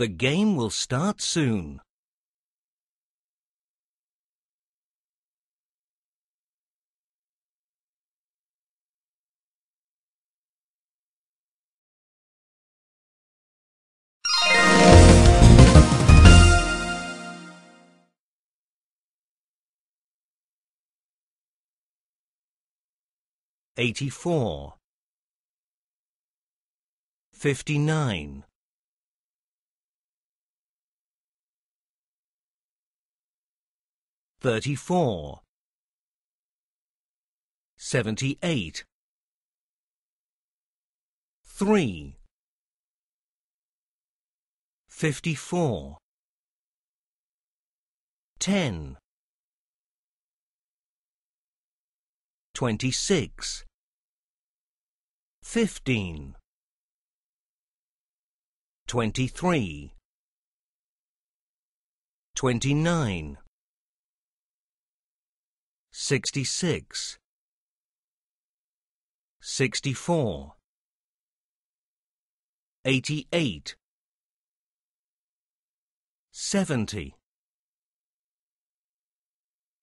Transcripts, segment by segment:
The game will start soon. Eighty-four, fifty-nine. 34 78 3 54 10 26 15 23 29 66 64 88 70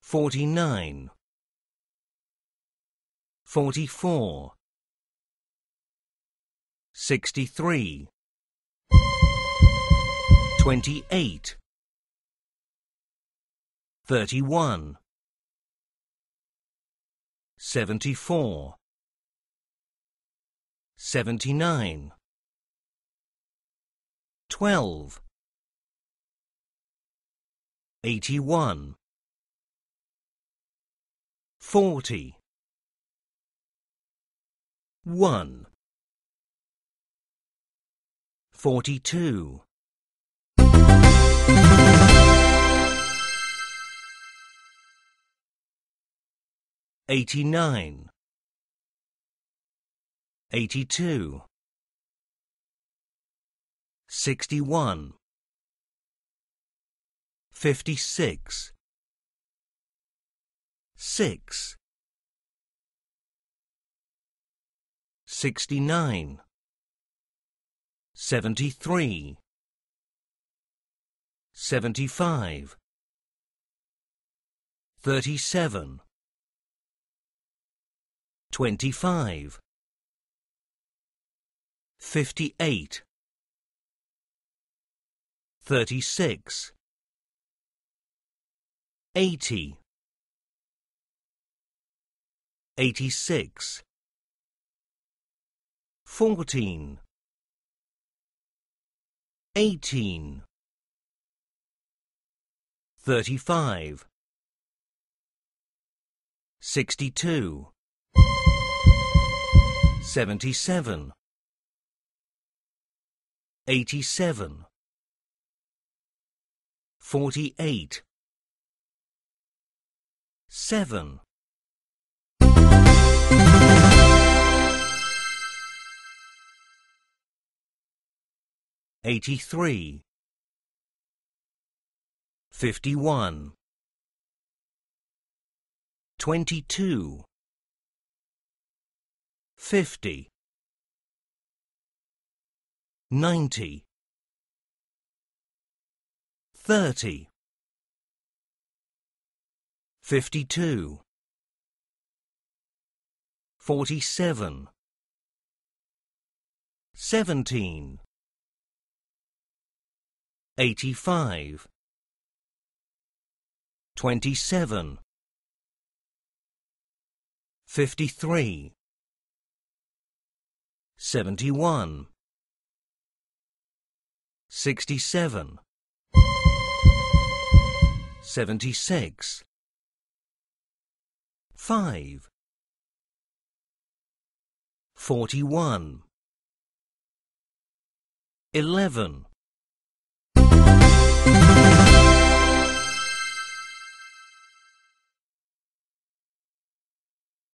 49 44 63 28 31 74 79 12 81 40 1 42 89 82 61 56 6 69 73 75 37 25 58 36 80 86 14 18 35 62 77 87 48 7 83 51 22 fifty, ninety, thirty, fifty-two, forty-seven, seventeen, eighty-five, twenty-seven, fifty-three. 71 67 76 5 41 11